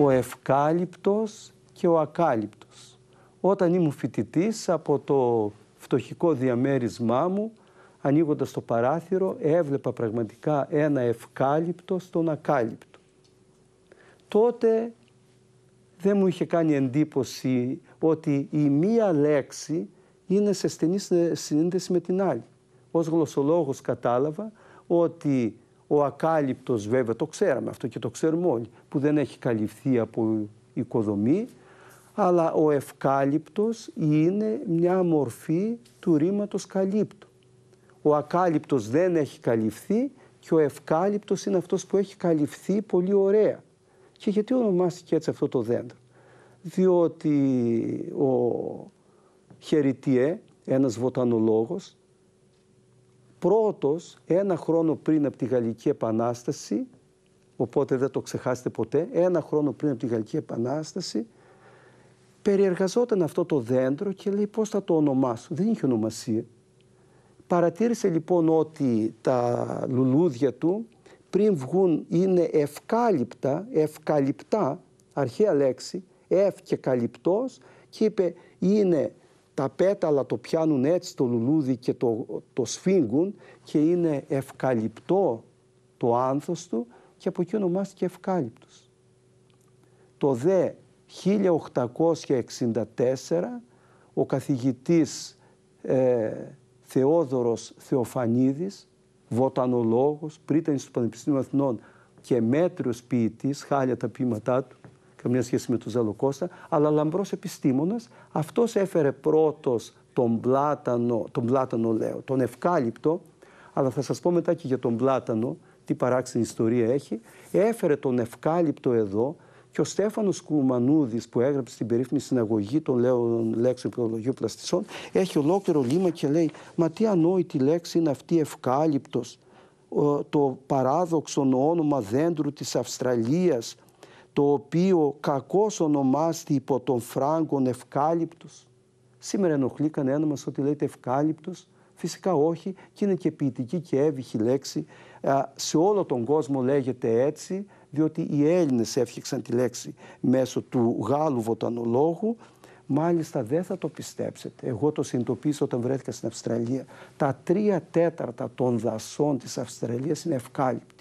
ο ευκάλυπτος και ο ακάλυπτος. Όταν ήμουν φοιτητής από το φτωχικό διαμέρισμά μου, ανοίγοντας το παράθυρο, έβλεπα πραγματικά ένα ευκάλυπτο στον ακάλυπτο. Τότε δεν μου είχε κάνει εντύπωση ότι η μία λέξη είναι σε στενή συνέντευξη με την άλλη. Ως γλωσσολόγος κατάλαβα ότι ο ακάλυπτος βέβαια το ξέραμε αυτό και το ξέρουμε όλοι που δεν έχει καλυφθεί από οικοδομή αλλά ο ευκάλυπτος είναι μια μορφή του ρήματος καλύπτου. Ο ακάλυπτος δεν έχει καλυφθεί και ο ευκάλυπτος είναι αυτός που έχει καλυφθεί πολύ ωραία. Και γιατί ονομάστηκε έτσι αυτό το δέντρο. Διότι ο Χεριτιέ, ένας βοτανολόγος, πρώτος ένα χρόνο πριν από τη Γαλλική Επανάσταση, οπότε δεν το ξεχάσετε ποτέ, ένα χρόνο πριν από τη Γαλλική Επανάσταση, περιεργαζόταν αυτό το δέντρο και λέει πώς θα το ονομάσω. Δεν είχε ονομασία. Παρατήρησε λοιπόν ότι τα λουλούδια του πριν βγουν είναι ευκάλυπτα, ευκαλυπτά, αρχαία λέξη, ευ και καλυπτός και είπε είναι τα πέταλα το πιάνουν έτσι το λουλούδι και το, το σφίγγουν και είναι ευκαλυπτό το άνθος του και από εκεί ονομάστηκε ευκάλυπτος. Το δε 1864 ο καθηγητής ε, Θεόδωρος Θεοφανίδης, βοτανολόγος, πρίτανης του Πανεπιστήμιου Αθηνών και μέτριος ποιητής, χάλια τα ποίηματά του, καμία σχέση με τον Ζαλοκώστα, αλλά λαμπρός επιστήμονας. Αυτός έφερε πρώτος τον πλάτανο, τον πλάτανο λέω, τον ευκάλυπτο, αλλά θα σας πω μετά και για τον πλάτανο, τι παράξενη ιστορία έχει, έφερε τον ευκάλυπτο εδώ και ο Στέφανος Κουμανούδης που έγραψε την περίφημη συναγωγή των λέξεων προλογίου πλαστισών έχει ολόκληρο λίμα και λέει «Μα τι ανόητη λέξη είναι αυτή ευκάλυπτος το παράδοξο όνομα δέντρου της Αυστραλίας το οποίο κακώς ονομάστη υπό των Φράγκων ευκάλυπτος. Σήμερα ενοχλεί κανένα μας ότι λέτε ευκάλυπτος. Φυσικά όχι και είναι και ποιητική και έβυχη λέξη. Σε όλο τον κόσμο λέγεται έτσι, διότι οι Έλληνες έφτιαξαν τη λέξη μέσω του Γάλλου βοτανολόγου. Μάλιστα δεν θα το πιστέψετε. Εγώ το συνειδητοποίησα όταν βρέθηκα στην Αυστραλία. Τα τρία τέταρτα των δασών της Αυστραλίας είναι ευκάλυπτα.